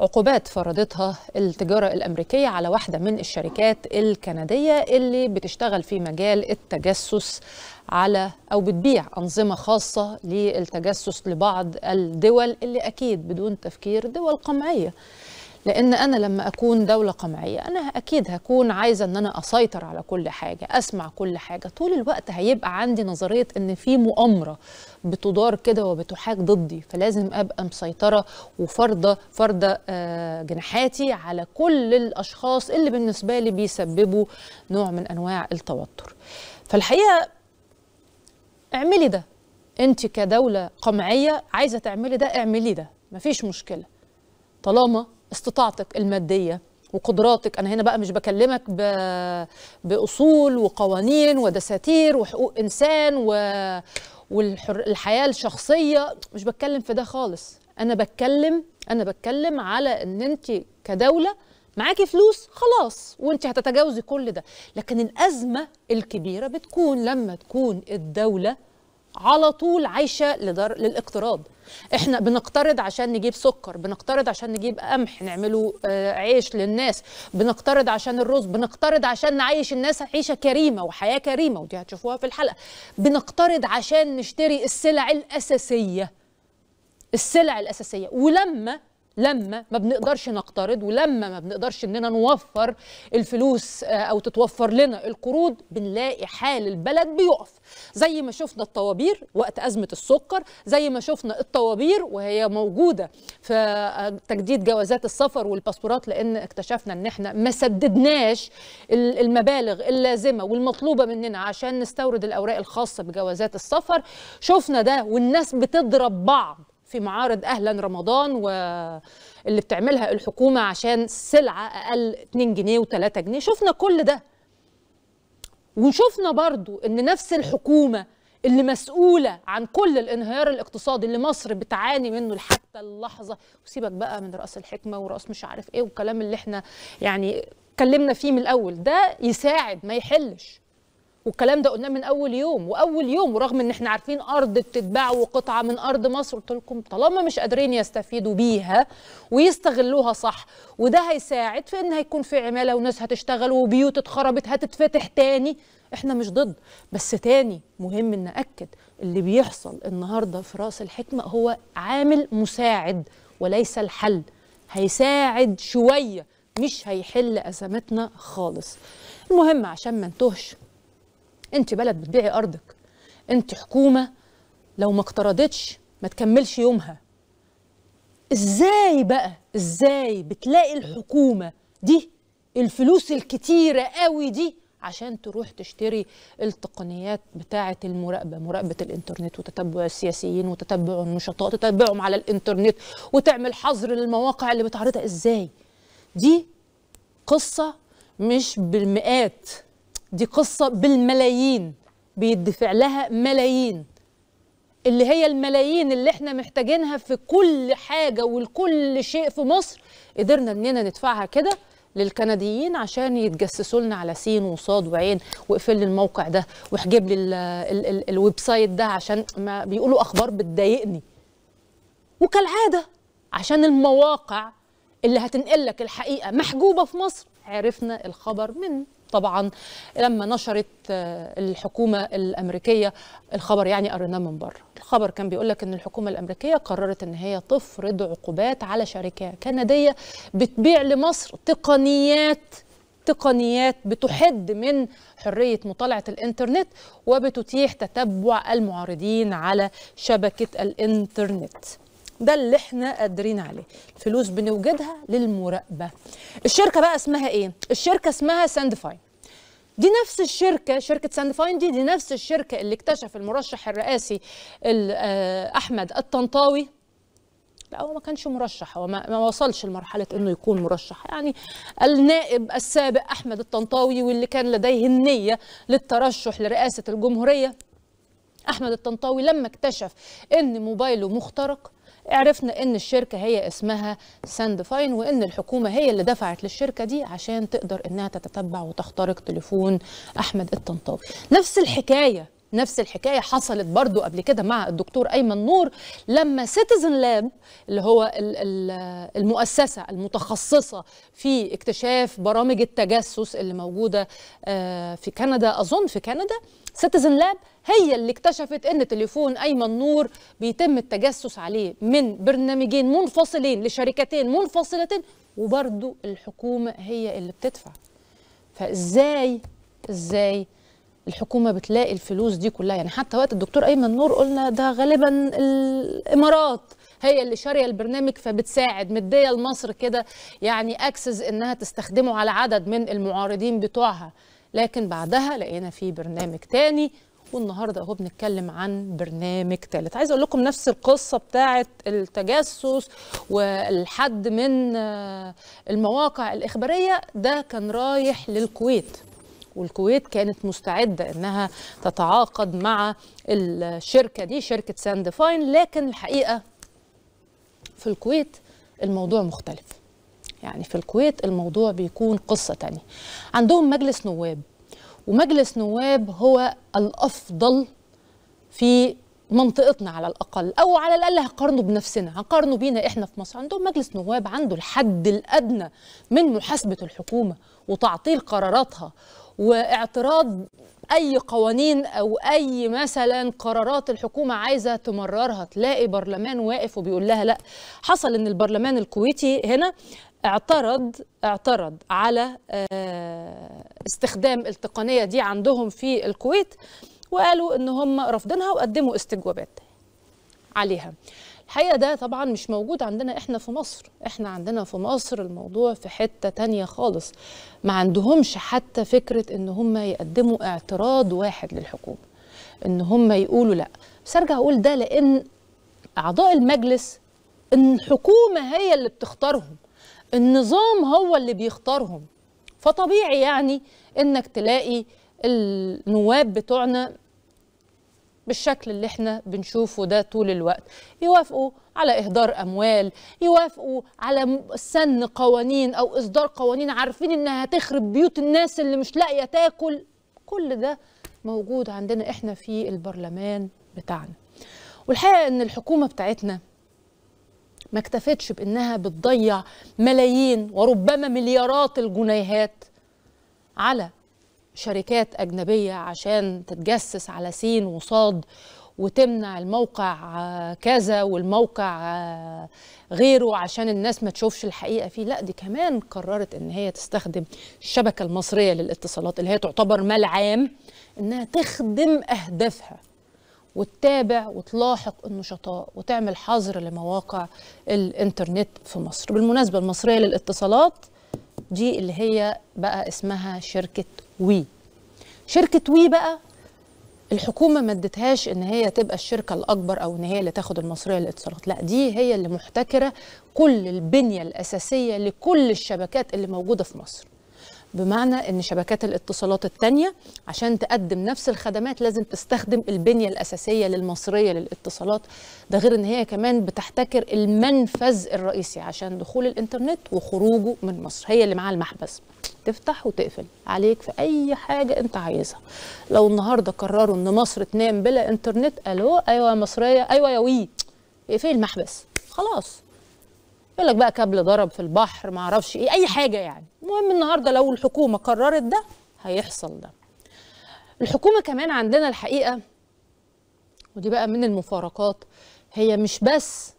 عقوبات فرضتها التجارة الأمريكية على واحدة من الشركات الكندية اللي بتشتغل في مجال التجسس على أو بتبيع أنظمة خاصة للتجسس لبعض الدول اللي أكيد بدون تفكير دول قمعية لان انا لما اكون دوله قمعيه انا اكيد هكون عايزه ان انا اسيطر على كل حاجه اسمع كل حاجه طول الوقت هيبقى عندي نظريه ان في مؤامره بتدار كده وبتحاك ضدي فلازم ابقى مسيطره وفرضه فرضه آه، جناحاتي على كل الاشخاص اللي بالنسبه لي بيسببوا نوع من انواع التوتر فالحقيقه اعملي ده انت كدوله قمعيه عايزه تعملي ده اعملي ده مفيش مشكله طالما استطاعتك الماديه وقدراتك انا هنا بقى مش بكلمك باصول وقوانين ودساتير وحقوق انسان و... والحياه الشخصيه مش بتكلم في ده خالص انا بتكلم انا بتكلم على ان انت كدوله معاكي فلوس خلاص وانت هتتجاوزي كل ده لكن الازمه الكبيره بتكون لما تكون الدوله على طول عايشه لدر... للاقتراض احنا بنقترض عشان نجيب سكر بنقترض عشان نجيب قمح نعمله آه، عيش للناس بنقترض عشان الرز بنقترض عشان نعيش الناس عيشه كريمه وحياه كريمه ودي هتشوفوها في الحلقه بنقترض عشان نشتري السلع الاساسيه السلع الاساسيه ولما لما ما بنقدرش نقترض ولما ما بنقدرش اننا نوفر الفلوس آه، او تتوفر لنا القروض بنلاقي حال البلد بيقف زي ما شفنا الطوابير وقت ازمه السكر زي ما شفنا الطوابير وهي موجوده في آه، تجديد جوازات السفر والباسبورات لان اكتشفنا ان احنا ما سددناش المبالغ اللازمه والمطلوبه مننا عشان نستورد الاوراق الخاصه بجوازات السفر شفنا ده والناس بتضرب بعض في معارض اهلا رمضان واللي بتعملها الحكومه عشان سلعه اقل 2 جنيه و3 جنيه شفنا كل ده وشفنا برضو ان نفس الحكومه اللي مسؤوله عن كل الانهيار الاقتصادي اللي مصر بتعاني منه لحتى اللحظه وسيبك بقى من راس الحكمه وراس مش عارف ايه والكلام اللي احنا يعني اتكلمنا فيه من الاول ده يساعد ما يحلش والكلام ده قلناه من اول يوم واول يوم ورغم ان احنا عارفين ارض بتتباع وقطعه من ارض مصر قلت لكم طالما مش قادرين يستفيدوا بيها ويستغلوها صح وده هيساعد في ان هيكون في عماله وناس هتشتغل وبيوت اتخربت هتتفتح تاني احنا مش ضد بس تاني مهم ان ناكد اللي بيحصل النهارده في راس الحكمه هو عامل مساعد وليس الحل هيساعد شويه مش هيحل ازمتنا خالص المهم عشان ما نتوهش انت بلد بتبيعي ارضك انت حكومه لو ما اقترضتش ما تكملش يومها ازاي بقى ازاي بتلاقي الحكومه دي الفلوس الكتيره قوي دي عشان تروح تشتري التقنيات بتاعه المراقبه مراقبه الانترنت وتتبع السياسيين وتتبع النشطاء تتبعهم على الانترنت وتعمل حظر للمواقع اللي بتعرضها ازاي دي قصه مش بالمئات دي قصة بالملايين بيدفع لها ملايين اللي هي الملايين اللي احنا محتاجينها في كل حاجة ولكل شيء في مصر قدرنا اننا ندفعها كده للكنديين عشان يتجسسوا لنا على سين وصاد وعين واقفل لي الموقع ده واحجب لي الويب سايت ده عشان ما بيقولوا اخبار بتضايقني وكالعاده عشان المواقع اللي هتنقل لك الحقيقه محجوبه في مصر عرفنا الخبر من طبعا لما نشرت آه، الحكومه الامريكيه الخبر يعني قريناه من بره الخبر كان بيقول لك ان الحكومه الامريكيه قررت ان هي تفرض عقوبات على شركه كنديه بتبيع لمصر تقنيات تقنيات بتحد من حرية مطالعة الإنترنت وبتتيح تتبع المعارضين على شبكة الإنترنت ده اللي احنا قادرين عليه الفلوس بنوجدها للمراقبه الشركه بقى اسمها ايه الشركه اسمها ساندفاين دي نفس الشركه شركه ساندفاين دي دي نفس الشركه اللي اكتشف المرشح الرئاسي آه، احمد الطنطاوي لا هو ما كانش مرشح هو ما وصلش لمرحله انه يكون مرشح يعني النائب السابق احمد الطنطاوي واللي كان لديه النيه للترشح لرئاسه الجمهوريه احمد الطنطاوي لما اكتشف ان موبايله مخترق عرفنا ان الشركه هي اسمها ساند فاين وان الحكومه هي اللي دفعت للشركه دي عشان تقدر انها تتتبع وتخترق تليفون احمد الطنطاوي نفس الحكايه نفس الحكايه حصلت برضو قبل كده مع الدكتور ايمن نور لما سيتيزن لاب اللي هو المؤسسه المتخصصه في اكتشاف برامج التجسس اللي موجوده آه، في كندا اظن في كندا سيتيزن لاب هي اللي اكتشفت ان تليفون ايمن نور بيتم التجسس عليه من برنامجين منفصلين لشركتين منفصلتين وبرضو الحكومه هي اللي بتدفع فازاي ازاي الحكومه بتلاقي الفلوس دي كلها يعني حتى وقت الدكتور ايمن نور قلنا ده غالبا الامارات هي اللي شاريه البرنامج فبتساعد مديه لمصر كده يعني اكسس انها تستخدمه على عدد من المعارضين بتوعها لكن بعدها لقينا في برنامج تاني والنهارده اهو بنتكلم عن برنامج ثالث عايز اقول لكم نفس القصه بتاعه التجسس والحد من آه، المواقع الاخباريه ده كان رايح للكويت والكويت كانت مستعدة أنها تتعاقد مع الشركة دي شركة ساند فاين لكن الحقيقة في الكويت الموضوع مختلف يعني في الكويت الموضوع بيكون قصة تانية عندهم مجلس نواب ومجلس نواب هو الأفضل في منطقتنا على الاقل او على الاقل هقارنه بنفسنا هقارنه بينا احنا في مصر عندهم مجلس نواب عنده الحد الادنى من محاسبه الحكومه وتعطيل قراراتها واعتراض اي قوانين او اي مثلا قرارات الحكومه عايزه تمررها تلاقي برلمان واقف وبيقول لها لا حصل ان البرلمان الكويتي هنا اعترض اعترض على آه، استخدام التقنيه دي عندهم في الكويت وقالوا ان هم رافضينها وقدموا استجوابات عليها الحقيقه ده طبعا مش موجود عندنا احنا في مصر احنا عندنا في مصر الموضوع في حته تانية خالص ما عندهمش حتى فكره ان هم يقدموا اعتراض واحد للحكومه ان هم يقولوا لا بس ارجع اقول ده لان اعضاء المجلس الحكومه هي اللي بتختارهم النظام هو اللي بيختارهم فطبيعي يعني انك تلاقي النواب بتوعنا بالشكل اللي احنا بنشوفه ده طول الوقت يوافقوا على إهدار أموال يوافقوا على سن قوانين أو إصدار قوانين عارفين إنها هتخرب بيوت الناس اللي مش لاقية تاكل كل ده موجود عندنا إحنا في البرلمان بتاعنا والحقيقة إن الحكومة بتاعتنا ما اكتفتش بإنها بتضيع ملايين وربما مليارات الجنيهات على شركات أجنبية عشان تتجسس على سين وصاد وتمنع الموقع آه، كذا والموقع آه، غيره عشان الناس ما تشوفش الحقيقه فيه لا دي كمان قررت ان هي تستخدم الشبكه المصريه للاتصالات اللي هي تعتبر مال عام انها تخدم اهدافها وتتابع وتلاحق النشطاء وتعمل حظر لمواقع الانترنت في مصر بالمناسبه المصريه للاتصالات دي اللي هي بقى اسمها شركه وي شركه وي بقى الحكومه ما ادتهاش ان هي تبقى الشركه الاكبر او ان هي اللي تاخد المصريه للاتصالات لا دي هي اللي محتكره كل البنيه الاساسيه لكل الشبكات اللي موجوده في مصر بمعنى ان شبكات الاتصالات التانية عشان تقدم نفس الخدمات لازم تستخدم البنية الأساسية للمصرية للاتصالات ده غير ان هي كمان بتحتكر المنفذ الرئيسي عشان دخول الانترنت وخروجه من مصر هي اللي معاها المحبس تفتح وتقفل عليك في اي حاجه انت عايزها لو النهارده قرروا ان مصر تنام بلا انترنت الو ايوه يا مصريه ايوه يا وي اقفلي المحبس خلاص يقول لك بقى كابل ضرب في البحر ما اعرفش ايه اي حاجه يعني المهم النهارده لو الحكومه قررت ده هيحصل ده الحكومه كمان عندنا الحقيقه ودي بقى من المفارقات هي مش بس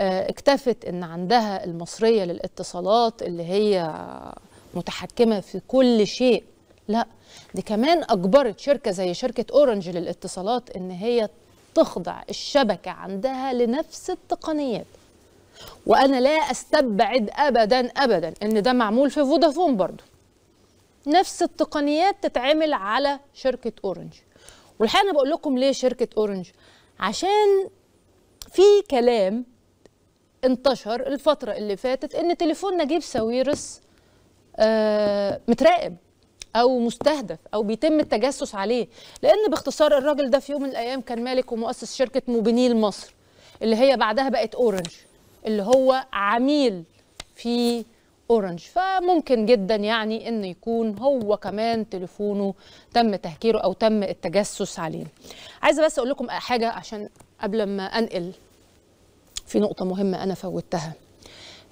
آه، اكتفت ان عندها المصريه للاتصالات اللي هي متحكمه في كل شيء لا دي كمان اجبرت شركه زي شركه اورنج للاتصالات ان هي تخضع الشبكه عندها لنفس التقنيات وانا لا استبعد ابدا ابدا ان ده معمول في فودافون برضو نفس التقنيات تتعمل على شركه اورنج والحقيقه انا بقول لكم ليه شركه اورنج عشان في كلام انتشر الفتره اللي فاتت ان تليفون نجيب ساويرس آه، متراقب او مستهدف او بيتم التجسس عليه لان باختصار الراجل ده في يوم من الايام كان مالك ومؤسس شركه موبينيل مصر اللي هي بعدها بقت اورنج اللي هو عميل في اورنج فممكن جدا يعني ان يكون هو كمان تليفونه تم تهكيره او تم التجسس عليه عايزه بس اقول لكم حاجه عشان قبل ما انقل في نقطه مهمه انا فوتها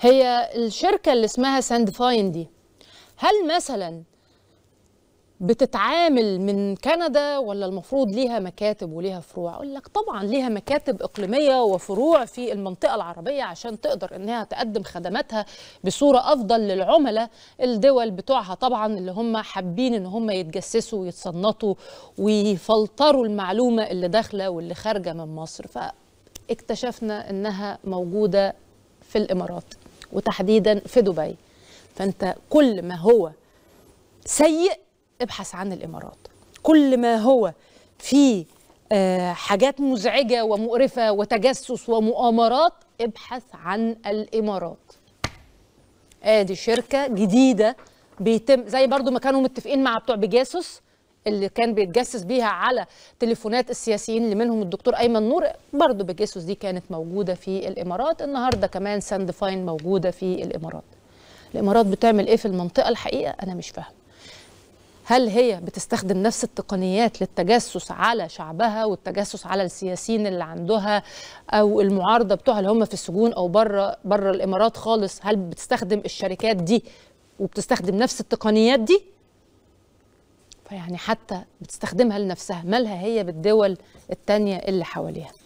هي الشركه اللي اسمها ساند فاين دي هل مثلا بتتعامل من كندا ولا المفروض ليها مكاتب وليها فروع اقول لك طبعا ليها مكاتب اقليميه وفروع في المنطقه العربيه عشان تقدر انها تقدم خدماتها بصوره افضل للعملاء الدول بتوعها طبعا اللي هم حابين ان هم يتجسسوا ويتصنطوا ويفلتروا المعلومه اللي داخله واللي خارجه من مصر فاكتشفنا انها موجوده في الامارات وتحديدا في دبي فانت كل ما هو سيء ابحث عن الامارات كل ما هو فيه آه، حاجات مزعجه ومقرفه وتجسس ومؤامرات ابحث عن الامارات ادي شركه جديده بيتم زي برضو ما كانوا متفقين مع بتوع بيجاسوس اللي كان بيتجسس بيها على تليفونات السياسيين اللي منهم الدكتور ايمن نور برضو بيجاسوس دي كانت موجوده في الامارات النهارده كمان ساند فاين موجوده في الامارات الامارات بتعمل ايه في المنطقه الحقيقه انا مش فاهمه هل هي بتستخدم نفس التقنيات للتجسس على شعبها والتجسس على السياسيين اللي عندها او المعارضه بتوعها اللي هم في السجون او بره بره الامارات خالص هل بتستخدم الشركات دي وبتستخدم نفس التقنيات دي فيعني حتى بتستخدمها لنفسها مالها هي بالدول التانية اللي حواليها